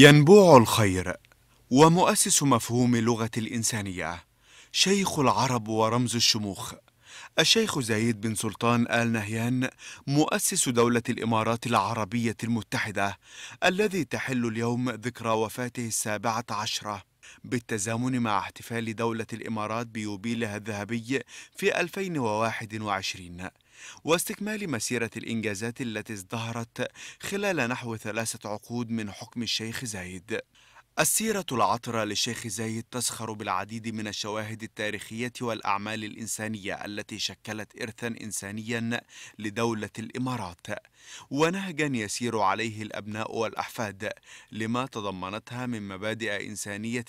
ينبوع الخير ومؤسس مفهوم لغة الإنسانية شيخ العرب ورمز الشموخ الشيخ زايد بن سلطان آل نهيان مؤسس دولة الإمارات العربية المتحدة الذي تحل اليوم ذكرى وفاته السابعة عشرة بالتزامن مع احتفال دولة الإمارات بيوبيلها الذهبي في 2021 واستكمال مسيرة الإنجازات التي ازدهرت خلال نحو ثلاثة عقود من حكم الشيخ زايد السيرة العطرة للشيخ زايد تزخر بالعديد من الشواهد التاريخية والأعمال الإنسانية التي شكلت إرثا إنسانيا لدولة الإمارات ونهجا يسير عليه الأبناء والأحفاد لما تضمنتها من مبادئ إنسانية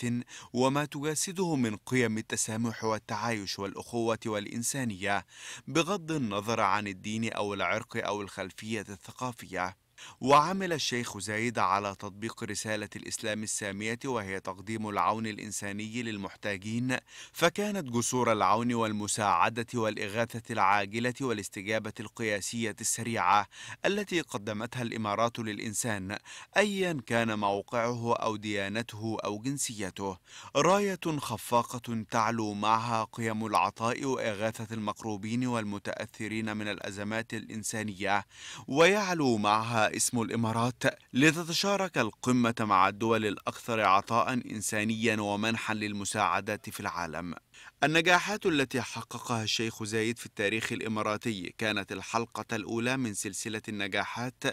وما تجاسده من قيم التسامح والتعايش والأخوة والإنسانية بغض النظر عن الدين أو العرق أو الخلفية الثقافية وعمل الشيخ زايد على تطبيق رسالة الإسلام السامية وهي تقديم العون الإنساني للمحتاجين فكانت جسور العون والمساعدة والإغاثة العاجلة والاستجابة القياسية السريعة التي قدمتها الإمارات للإنسان أيا كان موقعه أو ديانته أو جنسيته راية خفاقة تعلو معها قيم العطاء وإغاثة المقروبين والمتأثرين من الأزمات الإنسانية ويعلو معها اسم الإمارات لتتشارك القمة مع الدول الأكثر عطاء إنسانيا ومنحا للمساعدات في العالم النجاحات التي حققها الشيخ زايد في التاريخ الإماراتي كانت الحلقة الأولى من سلسلة النجاحات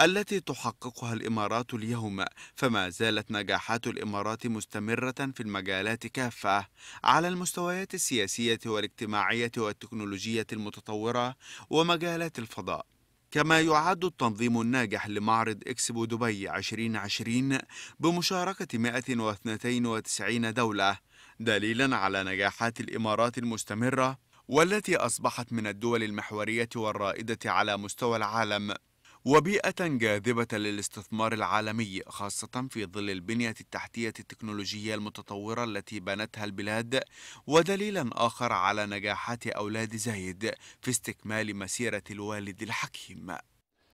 التي تحققها الإمارات اليوم فما زالت نجاحات الإمارات مستمرة في المجالات كافة على المستويات السياسية والاجتماعية والتكنولوجية المتطورة ومجالات الفضاء كما يعد التنظيم الناجح لمعرض إكسبو دبي 2020 بمشاركة 192 دولة دليلا على نجاحات الإمارات المستمرة والتي أصبحت من الدول المحورية والرائدة على مستوى العالم وبيئة جاذبة للاستثمار العالمي خاصة في ظل البنية التحتية التكنولوجية المتطورة التي بنتها البلاد ودليلا آخر على نجاحات أولاد زايد في استكمال مسيرة الوالد الحكيم